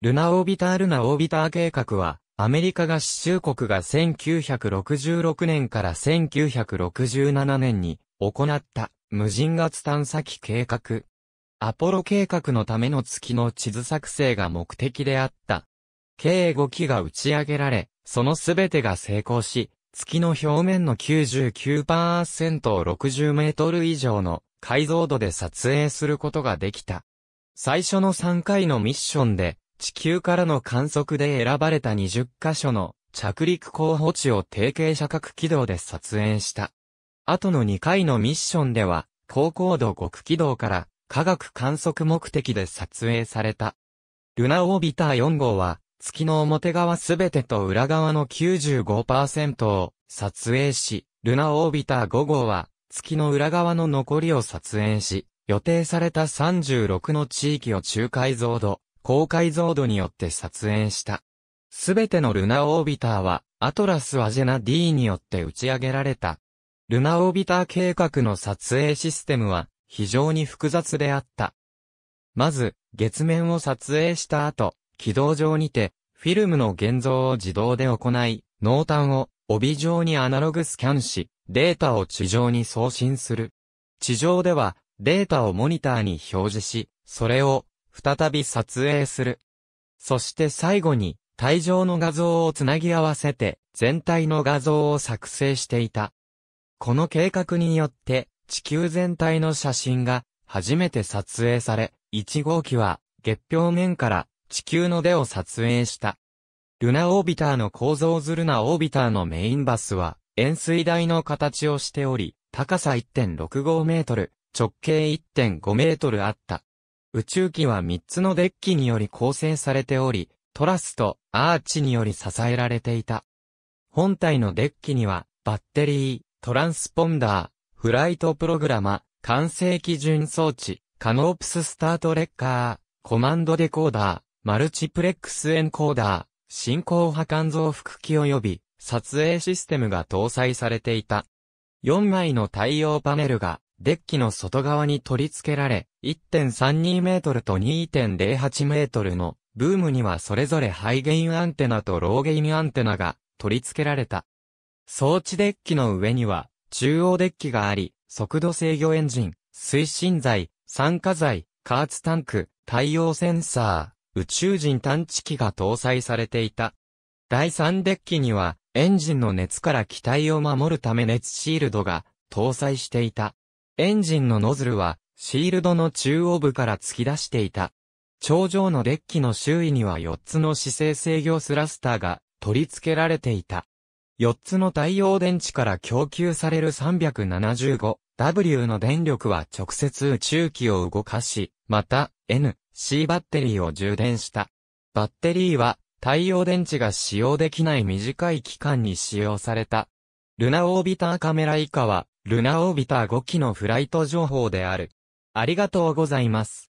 ルナオービタールナオービター計画は、アメリカ合衆国が1966年から1967年に行った無人月探査機計画。アポロ計画のための月の地図作成が目的であった。計5機が打ち上げられ、そのすべてが成功し、月の表面の99%を60メートル以上の解像度で撮影することができた。最初の3回のミッションで、地球からの観測で選ばれた20カ所の着陸候補地を定型射角軌道で撮影した。後の2回のミッションでは、高高度極軌道から科学観測目的で撮影された。ルナオービター4号は、月の表側すべてと裏側の95%を撮影し、ルナオービター5号は、月の裏側の残りを撮影し、予定された36の地域を中解増度高解像度によって撮影した。すべてのルナオービターは、アトラス・アジェナ D によって打ち上げられた。ルナオービター計画の撮影システムは、非常に複雑であった。まず、月面を撮影した後、軌道上にて、フィルムの現像を自動で行い、濃淡を帯状にアナログスキャンし、データを地上に送信する。地上では、データをモニターに表示し、それを再び撮影する。そして最後に、退場の画像をつなぎ合わせて、全体の画像を作成していた。この計画によって、地球全体の写真が、初めて撮影され、1号機は、月表面から地球の出を撮影した。ルナオービターの構造図ルナオービターのメインバスは、円錐台の形をしており、高さ1.65メートル、直径1.5メートルあった。宇宙機は3つのデッキにより構成されており、トラスとアーチにより支えられていた。本体のデッキには、バッテリー、トランスポンダー、フライトプログラマ、完成基準装置、カノープススタートレッカー、コマンドデコーダー、マルチプレックスエンコーダー、進行波間増幅器及び撮影システムが搭載されていた。4枚の太陽パネルがデッキの外側に取り付けられ、1.32メートルと2.08メートルのブームにはそれぞれハイゲインアンテナとローゲインアンテナが取り付けられた。装置デッキの上には中央デッキがあり、速度制御エンジン、推進剤、酸化剤、加圧タンク、太陽センサー、宇宙人探知機が搭載されていた。第3デッキにはエンジンの熱から機体を守るため熱シールドが搭載していた。エンジンのノズルは、シールドの中央部から突き出していた。頂上のデッキの周囲には4つの姿勢制御スラスターが取り付けられていた。4つの太陽電池から供給される 375W の電力は直接宇宙機を動かし、また NC バッテリーを充電した。バッテリーは太陽電池が使用できない短い期間に使用された。ルナオービターカメラ以下はルナオービター5機のフライト情報である。ありがとうございます。